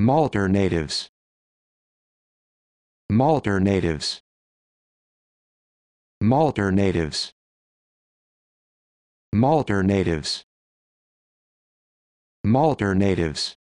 Malter natives. Malter natives. Malter natives. Malter natives. Malter natives.